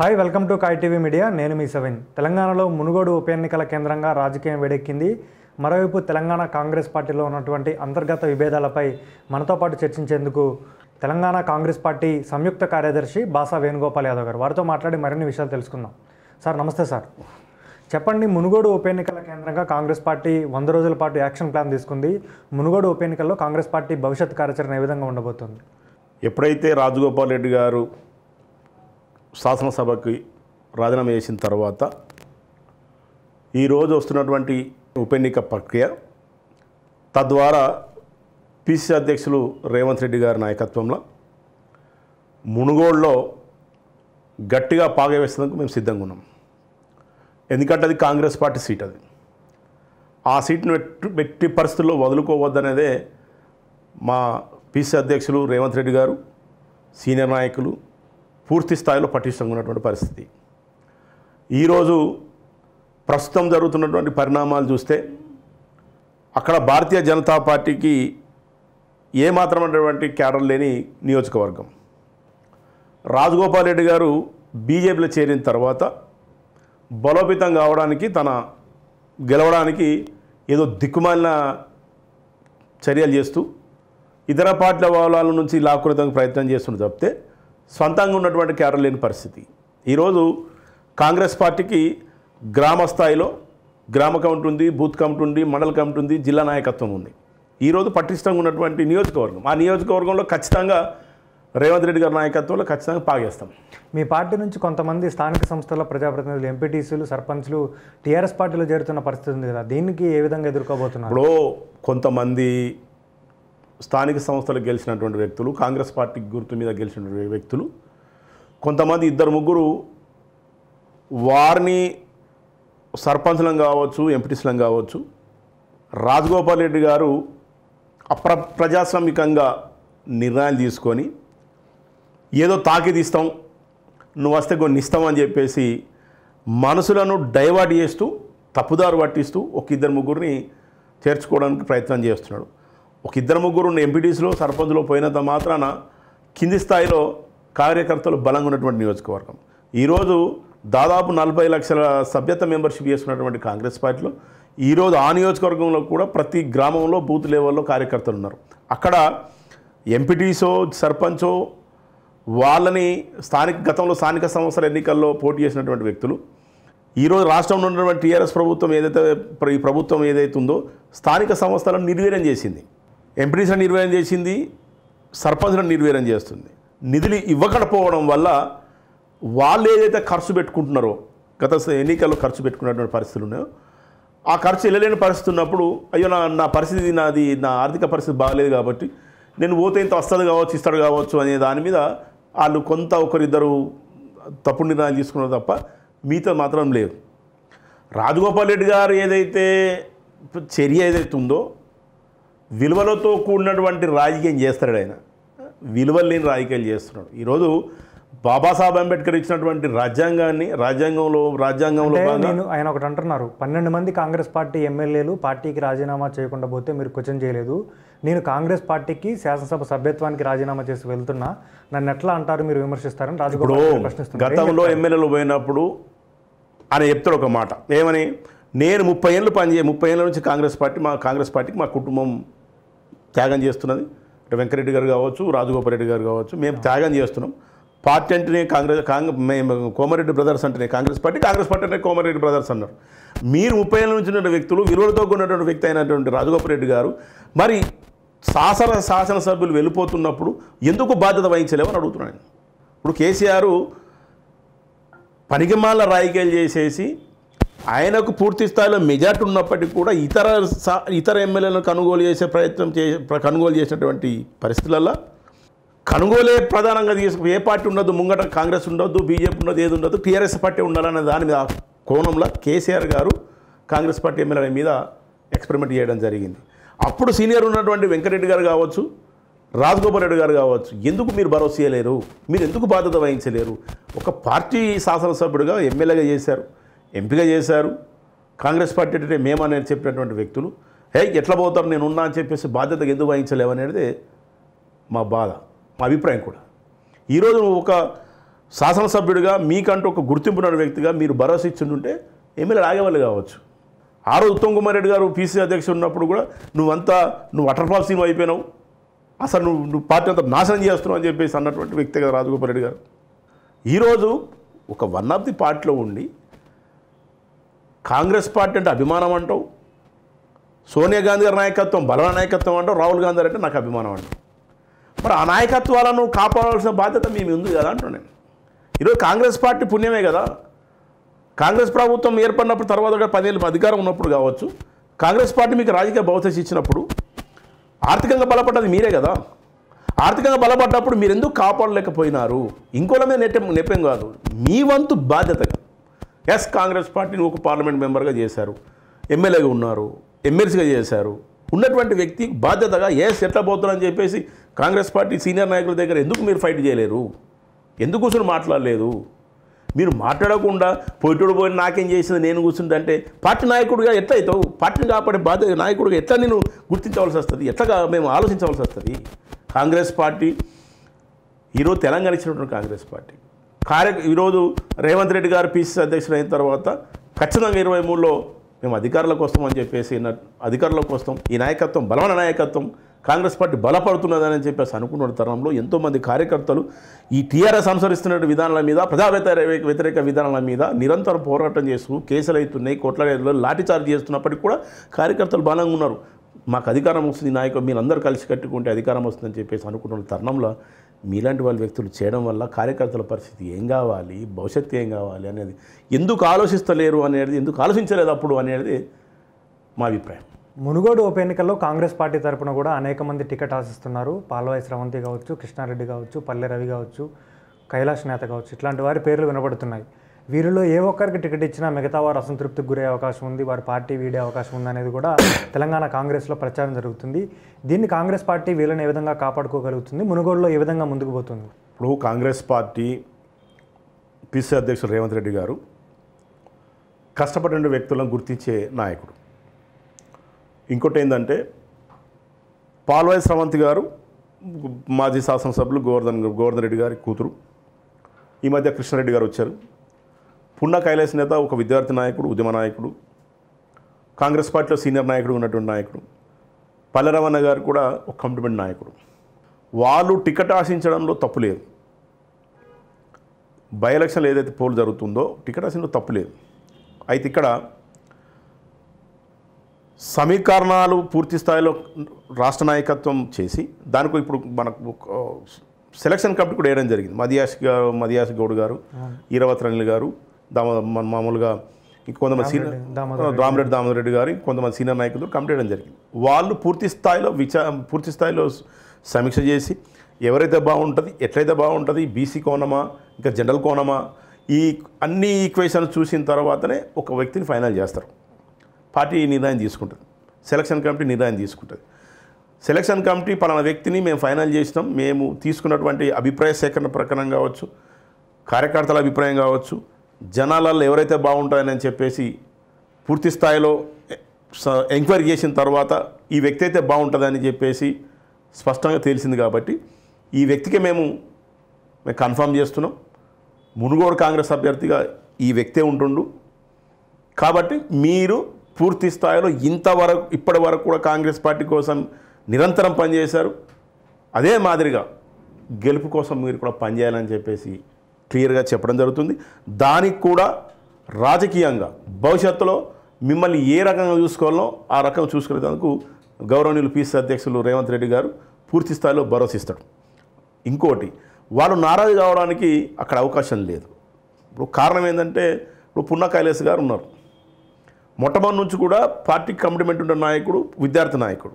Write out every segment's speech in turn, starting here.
hi welcome to కాయ్ TV media నేను మీ సెవెన్ తెలంగాణలో మునుగోడు ఉప ఎన్నికల కేంద్రంగా రాజకీయం వేడెక్కింది మరోవైపు తెలంగాణ కాంగ్రెస్ పార్టీలో ఉన్నటువంటి అంతర్గత విభేదాలపై మనతో పాటు చర్చించేందుకు తెలంగాణ కాంగ్రెస్ పార్టీ సంయుక్త కార్యదర్శి బాసా వేణుగోపాల్ యాదవ్ గారు వారితో మాట్లాడి మరిన్ని విషయాలు తెలుసుకుందాం సార్ నమస్తే సార్ చెప్పండి మునుగోడు ఉప ఎన్నికల కేంద్రంగా కాంగ్రెస్ పార్టీ వంద రోజుల పాటు యాక్షన్ ప్లాన్ తీసుకుంది మునుగోడు ఉప ఎన్నికల్లో కాంగ్రెస్ పార్టీ భవిష్యత్ కార్యాచరణ ఏ విధంగా ఉండబోతుంది ఎప్పుడైతే రాజగోపాల్ రెడ్డి గారు శాసనసభకి రాజీనామా చేసిన తర్వాత ఈరోజు వస్తున్నటువంటి ఉప ఎన్నిక ప్రక్రియ తద్వారా పిసిసి అధ్యక్షులు రేవంత్ రెడ్డి గారి నాయకత్వంలో మునుగోడులో గట్టిగా పాగవేసేందుకు మేము సిద్ధంగా ఉన్నాం ఎందుకంటే అది కాంగ్రెస్ పార్టీ సీట్ అది ఆ సీట్ను పెట్టి పరిస్థితుల్లో వదులుకోవద్దనేదే మా పిసి అధ్యక్షులు రేవంత్ రెడ్డి గారు సీనియర్ నాయకులు పూర్తి స్థాయిలో పటిష్టంగా ఉన్నటువంటి పరిస్థితి ఈరోజు ప్రస్తుతం జరుగుతున్నటువంటి పరిణామాలు చూస్తే అక్కడ భారతీయ జనతా పార్టీకి ఏమాత్రమైనటువంటి క్యాడర్ లేని నియోజకవర్గం రాజగోపాల్ రెడ్డి గారు బీజేపీలో చేరిన తర్వాత బలోపేతం కావడానికి తన గెలవడానికి ఏదో దిక్కుమాలిన చర్యలు చేస్తూ ఇతర పార్టీల వాళ్ళ నుంచి లాక్కునేదానికి ప్రయత్నం చేస్తున్న తప్పితే సొంతంగా ఉన్నటువంటి కేరళ లేని పరిస్థితి ఈరోజు కాంగ్రెస్ పార్టీకి గ్రామ స్థాయిలో గ్రామ కమిటీ ఉంది బూత్ కమిటీ ఉంది మండల కమిటీ ఉంది జిల్లా నాయకత్వం ఉంది ఈరోజు పటిష్టంగా ఉన్నటువంటి నియోజకవర్గం ఆ నియోజకవర్గంలో ఖచ్చితంగా రేవంత్ రెడ్డి గారి నాయకత్వంలో ఖచ్చితంగా పాగేస్తాం మీ పార్టీ నుంచి కొంతమంది స్థానిక సంస్థల ప్రజాప్రతినిధులు ఎంపీటీసీలు సర్పంచ్లు టీఆర్ఎస్ పార్టీలో చేరుతున్న పరిస్థితి ఉంది కదా దీనికి ఏ విధంగా ఎదుర్కోబోతున్నారు ఇప్పుడు కొంతమంది స్థానిక సంస్థలు గెలిచినటువంటి వ్యక్తులు కాంగ్రెస్ పార్టీ గుర్తు మీద గెలిచినటువంటి వ్యక్తులు కొంతమంది ఇద్దరు ముగ్గురు వారిని సర్పంచ్లం కావచ్చు ఎంపీటీస్లం కావచ్చు రాజగోపాల్ రెడ్డి గారు అప్ర ప్రజాస్వామికంగా నిర్ణయాలు తీసుకొని ఏదో తాకిదిస్తాం నువ్వు వస్తే కొన్ని అని చెప్పేసి మనసులను డైవర్ట్ చేస్తూ తప్పుదారు పట్టిస్తూ ఒక ఇద్దరు ముగ్గురిని చేర్చుకోవడానికి ప్రయత్నం చేస్తున్నాడు ఒక ఇద్దరు ముగ్గురు ఉన్న ఎంపీటీసీలో సర్పంచ్లో పోయినంత మాత్రాన కింది స్థాయిలో కార్యకర్తలు బలంగా ఉన్నటువంటి నియోజకవర్గం ఈరోజు దాదాపు నలభై లక్షల సభ్యత మెంబర్షిప్ చేసుకున్నటువంటి కాంగ్రెస్ పార్టీలో ఈరోజు ఆ నియోజకవర్గంలో కూడా ప్రతి గ్రామంలో బూత్ లెవెల్లో కార్యకర్తలు ఉన్నారు అక్కడ ఎంపీటీసో సర్పంచో వాళ్ళని స్థానిక గతంలో స్థానిక సంస్థల ఎన్నికల్లో పోటీ చేసినటువంటి వ్యక్తులు ఈరోజు రాష్ట్రంలో ఉన్నటువంటి టీఆర్ఎస్ ప్రభుత్వం ఏదైతే ఈ ప్రభుత్వం ఏదైతుందో ఉందో స్థానిక సంస్థలను నిర్వీర్యం చేసింది ఎంపీటీసీలను నిర్వీర్యం చేసింది సర్పంచులను నిర్వీర్యం చేస్తుంది నిధులు ఇవ్వకపోవడం వల్ల వాళ్ళు ఏదైతే ఖర్చు పెట్టుకుంటున్నారో గత ఎన్నికల్లో ఖర్చు పెట్టుకున్నటువంటి పరిస్థితులు ఉన్నాయో ఆ ఖర్చు వెళ్ళలేని పరిస్థితి ఉన్నప్పుడు అయ్యో నా నా పరిస్థితి నాది నా ఆర్థిక పరిస్థితి బాగాలేదు కాబట్టి నేను పోతే ఇంత వస్తుంది కావచ్చు ఇస్తాడు కావచ్చు అనే దాని మీద వాళ్ళు కొంత ఒకరిద్దరు తప్పుడు నిర్ణయాలు తీసుకున్నారు తప్ప మిగతా మాత్రం లేదు రాజగోపాల్ రెడ్డి గారు ఏదైతే చర్య ఏదైతే ఉందో విలువలతో కూడినటువంటి రాజకీయం చేస్తాడు ఆయన విలువలు లేని రాజకీయాలు చేస్తున్నాడు ఈరోజు బాబాసాహెబ్ అంబేద్కర్ ఇచ్చినటువంటి రాజ్యాంగాన్ని రాజ్యాంగంలో రాజ్యాంగంలో నేను ఆయన ఒకటి అంటున్నారు పన్నెండు మంది కాంగ్రెస్ పార్టీ ఎమ్మెల్యేలు పార్టీకి రాజీనామా చేయకుండా పోతే మీరు క్వశ్చన్ చేయలేదు నేను కాంగ్రెస్ పార్టీకి శాసనసభ సభ్యత్వానికి రాజీనామా చేసి వెళ్తున్నా నన్ను ఎట్లా అంటారు మీరు విమర్శిస్తారని రాజకీయ గతంలో ఎమ్మెల్యేలు పోయినప్పుడు అని చెప్తాడు ఒక మాట ఏమని నేను ముప్పై ఏళ్ళు పనిచే ముప్పై ఏళ్ళ నుంచి కాంగ్రెస్ పార్టీ మా కాంగ్రెస్ పార్టీకి మా కుటుంబం త్యాగం చేస్తున్నది అంటే వెంకరెడ్డి గారు కావచ్చు రాజగోపారెడ్డి గారు కావచ్చు మేము త్యాగం చేస్తున్నాం పార్టీ అంటేనే కాంగ్రెస్ కాంగ్రెస్ మేము కోమరెడ్డి బ్రదర్స్ అంటేనే కాంగ్రెస్ పార్టీ కాంగ్రెస్ పార్టీ అంటే కోమరెడ్డి బ్రదర్స్ అన్నారు మీరు ముప్పై ఏళ్ళ నుంచి వ్యక్తులు విలువలతో ఉన్నటువంటి వ్యక్తి అయినటువంటి రాజగోపారెడ్డి గారు మరి శాసన శాసనసభ్యులు వెళ్ళిపోతున్నప్పుడు ఎందుకు బాధ్యత వహించలేమని అడుగుతున్నాను ఇప్పుడు కేసీఆర్ పనికిమాల రాయికేలు చేసేసి ఆయనకు పూర్తి స్థాయిలో మెజార్టీ ఉన్నప్పటికీ కూడా ఇతర ఇతర ఎమ్మెల్యేలను కొనుగోలు చేసే ప్రయత్నం చే కొనుగోలు చేసినటువంటి పరిస్థితులలో కనుగోలే ప్రధానంగా తీసుకు ఏ పార్టీ ఉండదు ముంగట కాంగ్రెస్ ఉండొద్దు బీజేపీ ఉండదు ఏది ఉండదు టీఆర్ఎస్ పార్టీ ఉండాలనే దాని మీద కోణంలో కేసీఆర్ గారు కాంగ్రెస్ పార్టీ ఎమ్మెల్యేల మీద ఎక్స్పెరిమెంట్ చేయడం జరిగింది అప్పుడు సీనియర్ ఉన్నటువంటి వెంకటరెడ్డి గారు కావచ్చు రాజగోపాల్ రెడ్డి గారు కావచ్చు ఎందుకు మీరు భరోసా చేయలేరు మీరు ఎందుకు బాధ్యత వహించలేరు ఒక పార్టీ శాసనసభ్యుడిగా ఎమ్మెల్యేగా చేశారు ఎంపిక చేశారు కాంగ్రెస్ పార్టీ అంటే మేమని చెప్పినటువంటి వ్యక్తులు హే ఎట్లా పోతారు నేను ఉన్నా అని చెప్పేసి బాధ్యత ఎందుకు వహించలేవనేది మా బాధ మా అభిప్రాయం కూడా ఈరోజు ఒక శాసనసభ్యుడిగా మీకంటూ ఒక గుర్తింపున వ్యక్తిగా మీరు భరోసా ఇచ్చిండుంటే ఎమ్మెల్యే రాగేవాళ్ళు కావచ్చు ఆ రోజు ఉత్తమ్ కుమార్ రెడ్డి గారు పీసీ అధ్యక్షుడు ఉన్నప్పుడు కూడా నువ్వంతా నువ్వు అటర్ఫాల్ సీమ్ అయిపోయినావు అసలు నువ్వు నువ్వు పార్టీ అంతా నాశనం చేస్తున్నావు అని చెప్పేసి అన్నటువంటి వ్యక్తి కదా రాజగోపాల్ రెడ్డి గారు ఈరోజు ఒక వన్ ఆఫ్ ది పార్టీలో ఉండి కాంగ్రెస్ పార్టీ అంటే అభిమానం అంటావు సోనియా గాంధీ గారి నాయకత్వం బల నాయకత్వం అంటావు రాహుల్ గాంధీ అంటే నాకు అభిమానం అంటావు మరి ఆ నాయకత్వాలను కాపాడాల్సిన బాధ్యత మేము ఉంది కదా అంటున్నాను నేను ఈరోజు కాంగ్రెస్ పార్టీ పుణ్యమే కదా కాంగ్రెస్ ప్రభుత్వం ఏర్పడినప్పుడు తర్వాత కూడా పదేళ్ళు అధికారం ఉన్నప్పుడు కావచ్చు కాంగ్రెస్ పార్టీ మీకు రాజకీయ భవిష్యత్ ఇచ్చినప్పుడు ఆర్థికంగా బలపడ్డది మీరే కదా ఆర్థికంగా బలపడ్డప్పుడు మీరు ఎందుకు కాపాడలేకపోయినారు ఇంకోళ్ళ మీద నెట్టం నెప్పం కాదు మీ వంతు బాధ్యతగా ఎస్ కాంగ్రెస్ పార్టీని ఒక పార్లమెంట్ మెంబర్గా చేశారు ఎమ్మెల్యేగా ఉన్నారు ఎమ్మెల్సీగా చేశారు ఉన్నటువంటి వ్యక్తి బాధ్యతగా ఎస్ ఎట్లా అని చెప్పేసి కాంగ్రెస్ పార్టీ సీనియర్ నాయకుల దగ్గర ఎందుకు మీరు ఫైట్ చేయలేరు ఎందుకు కూర్చొని మాట్లాడలేదు మీరు మాట్లాడకుండా పోయిటోడు పోయిన నాకేం చేసింది నేను కూర్చుంటే పార్టీ నాయకుడిగా ఎట్లా అవుతావు పార్టీని కాపాడే బాధ్యత నాయకుడిగా ఎట్లా నేను గుర్తించవలసి వస్తుంది ఎట్లా మేము ఆలోచించవలసి వస్తుంది కాంగ్రెస్ పార్టీ ఈరోజు తెలంగాణ ఇచ్చినటువంటి కాంగ్రెస్ పార్టీ కార్య ఈరోజు రేవంత్ రెడ్డి గారు పీసీసీ అయిన తర్వాత ఖచ్చితంగా ఇరవై మూడులో మేము అధికారులకు అని చెప్పేసి అధికారులకు వస్తాం ఈ నాయకత్వం బలమైన నాయకత్వం కాంగ్రెస్ పార్టీ బలపడుతున్నదని చెప్పేసి అనుకున్న తరుణంలో ఎంతోమంది కార్యకర్తలు ఈ టీఆర్ఎస్ అనుసరిస్తున్న విధానాల మీద ప్రజా వ్యతిరేక వ్యతిరేక విధానాల మీద నిరంతరం పోరాటం చేస్తూ కేసులు అవుతున్నాయి కొట్లాడేలో లాఠీచార్జ్ చేస్తున్నప్పటికీ కూడా కార్యకర్తలు బలంగా ఉన్నారు మాకు అధికారం వస్తుంది మీరు అందరూ కలిసి కట్టుకుంటే అధికారం వస్తుందని చెప్పేసి అనుకున్న తరుణంలో మీలాంటి వాళ్ళ వ్యక్తులు చేయడం వల్ల కార్యకర్తల పరిస్థితి ఏం కావాలి భవిష్యత్తు ఏం కావాలి అనేది ఎందుకు ఆలోచిస్తలేరు అనేది ఎందుకు ఆలోచించలేదు అప్పుడు అనేది మా అభిప్రాయం మునుగోడు ఉప ఎన్నికల్లో కాంగ్రెస్ పార్టీ తరఫున కూడా అనేక మంది టికెట్ ఆశిస్తున్నారు పాలవాయి శ్రవంతి కావచ్చు కృష్ణారెడ్డి కావచ్చు పల్లె రవి కావచ్చు కైలాష్ నేత కావచ్చు ఇట్లాంటి వారి పేర్లు వినబడుతున్నాయి వీరిలో ఏ ఒక్కరికి టికెట్ ఇచ్చినా మిగతా వారు అసంతృప్తికి గురే అవకాశం ఉంది వారి పార్టీ వీడే అవకాశం ఉంది అనేది కూడా తెలంగాణ కాంగ్రెస్లో ప్రచారం జరుగుతుంది దీన్ని కాంగ్రెస్ పార్టీ వీళ్ళని ఏ విధంగా కాపాడుకోగలుగుతుంది మునుగోడులో ఏ విధంగా ముందుకు పోతుంది ఇప్పుడు కాంగ్రెస్ పార్టీ పిసి అధ్యక్షులు రేవంత్ రెడ్డి గారు కష్టపడిన వ్యక్తులను గుర్తించే నాయకుడు ఇంకోటి ఏంటంటే పాల్వాయి సవంత్ గారు మాజీ శాసనసభ్యులు గోవర్ధన్ గోవర్ధన్ రెడ్డి గారి కూతురు ఈ మధ్య కృష్ణారెడ్డి గారు వచ్చారు పున్న కైలాస నేత ఒక విద్యార్థి నాయకుడు ఉద్యమ నాయకుడు కాంగ్రెస్ పార్టీలో సీనియర్ నాయకుడు ఉన్నటువంటి నాయకుడు పల్లెరవన్న గారు కూడా ఒక కమిట్మెంట్ నాయకుడు వాళ్ళు టికెట్ ఆశించడంలో తప్పు లేదు బై ఎలక్షన్లు ఏదైతే పోల్ జరుగుతుందో టికెట్ ఆశించడం తప్పు లేదు అయితే ఇక్కడ సమీకరణాలు పూర్తి స్థాయిలో రాష్ట్ర నాయకత్వం చేసి దానికి ఇప్పుడు మనకు సెలక్షన్ కమిటీ కూడా వేయడం జరిగింది మధియాష్ గారు మధియాష్ గౌడ్ గారు ఈరవత్ రనిల్ గారు దామో మామూలుగా ఇంకొంతమంది సీనియర్ దామరెడ్డి దామరెడ్డి గారు కొంతమంది సీనియర్ నాయకులు కమిటీ జరిగింది వాళ్ళు పూర్తి స్థాయిలో విచా పూర్తి స్థాయిలో సమీక్ష చేసి ఎవరైతే బాగుంటుంది ఎట్లయితే బాగుంటుంది బీసీ కోణమా ఇంకా జనరల్ కోణమా ఈ అన్ని ఈక్వేషన్ చూసిన తర్వాతనే ఒక వ్యక్తిని ఫైనల్ చేస్తారు పార్టీ నిర్ణయం తీసుకుంటుంది సెలక్షన్ కమిటీ నిర్ణయం తీసుకుంటుంది సెలక్షన్ కమిటీ పలానా వ్యక్తిని మేము ఫైనల్ చేసినాం మేము తీసుకున్నటువంటి అభిప్రాయ సేకరణ ప్రకారం కావచ్చు కార్యకర్తల అభిప్రాయం కావచ్చు జనాలలో ఎవరైతే బాగుంటాయని చెప్పేసి పూర్తి స్థాయిలో ఎంక్వైరీ చేసిన తర్వాత ఈ వ్యక్తి అయితే బాగుంటుందని చెప్పేసి స్పష్టంగా తెలిసింది కాబట్టి ఈ వ్యక్తికి మేము మేము కన్ఫర్మ్ చేస్తున్నాం మునుగోడు కాంగ్రెస్ అభ్యర్థిగా ఈ వ్యక్తే ఉంటుండు కాబట్టి మీరు పూర్తి స్థాయిలో ఇంతవరకు ఇప్పటి వరకు కూడా కాంగ్రెస్ పార్టీ కోసం నిరంతరం పనిచేశారు అదే మాదిరిగా గెలుపు కోసం మీరు కూడా పనిచేయాలని చెప్పేసి క్లియర్గా చెప్పడం జరుగుతుంది దానికి కూడా రాజకీయంగా భవిష్యత్తులో మిమ్మల్ని ఏ రకంగా చూసుకోవాలో ఆ రకం చూసుకునేందుకు గౌరవనీయులు పీసీ అధ్యక్షులు రేవంత్ రెడ్డి గారు పూర్తి స్థాయిలో భరోసిస్తాడు ఇంకోటి వాళ్ళు నారాజు కావడానికి అక్కడ అవకాశం లేదు ఇప్పుడు కారణం ఏంటంటే ఇప్పుడు పున్న కైలాస్ గారు ఉన్నారు మొట్టమొదటి నుంచి కూడా పార్టీకి కమిట్మెంట్ ఉన్న నాయకుడు విద్యార్థి నాయకుడు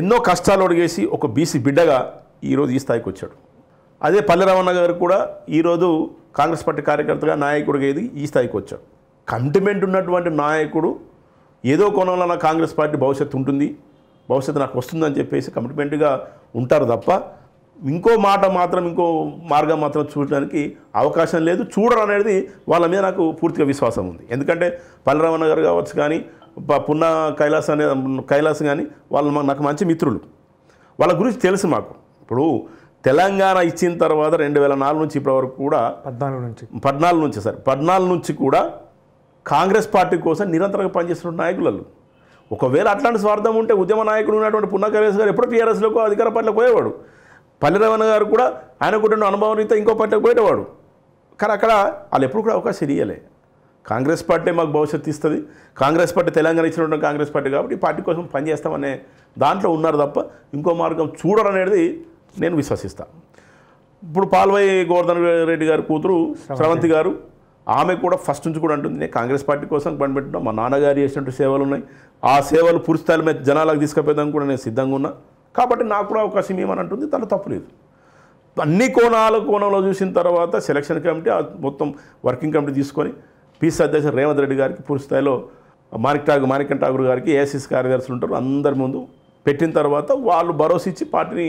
ఎన్నో కష్టాలు అడిగేసి ఒక బీసీ బిడ్డగా ఈరోజు ఈ స్థాయికి వచ్చాడు అదే పల్లె రమణ గారు కూడా ఈరోజు కాంగ్రెస్ పార్టీ కార్యకర్తగా నాయకుడిగా ఎదిగి ఈ స్థాయికి వచ్చారు కమిటిమెంట్ ఉన్నటువంటి నాయకుడు ఏదో కోణంలో నా కాంగ్రెస్ పార్టీ భవిష్యత్తు ఉంటుంది భవిష్యత్తు నాకు వస్తుందని చెప్పేసి కమిట్మెంట్గా ఉంటారు తప్ప ఇంకో మాట మాత్రం ఇంకో మార్గం మాత్రం చూడడానికి అవకాశం లేదు చూడరు అనేది వాళ్ళ మీద నాకు పూర్తిగా విశ్వాసం ఉంది ఎందుకంటే పల్లరమణ గారు కావచ్చు కానీ పున్న కైలాస్ అనే కైలాస్ కానీ వాళ్ళు నాకు మంచి మిత్రులు వాళ్ళ గురించి తెలుసు మాకు ఇప్పుడు తెలంగాణ ఇచ్చిన తర్వాత రెండు వేల నాలుగు నుంచి ఇప్పటి వరకు కూడా పద్నాలుగు నుంచి పద్నాలుగు నుంచి సార్ పద్నాలుగు నుంచి కూడా కాంగ్రెస్ పార్టీ కోసం నిరంతరంగా పనిచేస్తున్న నాయకులలు ఒకవేళ అట్లాంటి స్వార్థం ఉంటే ఉద్యమ నాయకుడు ఉన్నటువంటి పున్నకరేశ్ గారు ఎప్పుడు టీఆర్ఎస్లోకి అధికార పార్టీలో పోయేవాడు పల్లెరవణ గారు కూడా కూడా అనుభవం రీతి ఇంకో పార్టీకి పోయేవాడు కానీ అక్కడ వాళ్ళు ఎప్పుడు కూడా అవకాశం ఇయ్యలే కాంగ్రెస్ పార్టీ మాకు భవిష్యత్తు ఇస్తుంది కాంగ్రెస్ పార్టీ తెలంగాణ ఇచ్చినటువంటి కాంగ్రెస్ పార్టీ కాబట్టి పార్టీ కోసం పనిచేస్తామనే దాంట్లో ఉన్నారు తప్ప ఇంకో మార్గం చూడరనేది నేను విశ్వసిస్తాను ఇప్పుడు పాల్వయ్య గోవర్ధన్ రెడ్డి గారి కూతురు శ్రవంతి గారు ఆమె కూడా ఫస్ట్ నుంచి కూడా అంటుంది నేను కాంగ్రెస్ పార్టీ కోసం పనిపెట్టినా మా నాన్నగారు చేసినట్టు సేవలు ఉన్నాయి ఆ సేవలు పూర్తిస్థాయి మీద జనాలకు తీసుకుపోయేదానికి కూడా నేను సిద్ధంగా ఉన్నా కాబట్టి నాకు కూడా అవకాశం ఏమని అంటుంది తన తప్పులేదు అన్ని కోణాల కోణంలో చూసిన తర్వాత సెలక్షన్ కమిటీ మొత్తం వర్కింగ్ కమిటీ తీసుకొని పీసీ అధ్యక్షుడు రేవంత్ రెడ్డి గారికి పూర్తిస్థాయిలో స్థాయిలో మాణిక్ ఠాగూర్ మాణికన్ ఠాగూర్ గారికి ఏసీసీ కార్యదర్శులు ఉంటారు అందరి ముందు పెట్టిన తర్వాత వాళ్ళు భరోసా ఇచ్చి పార్టీని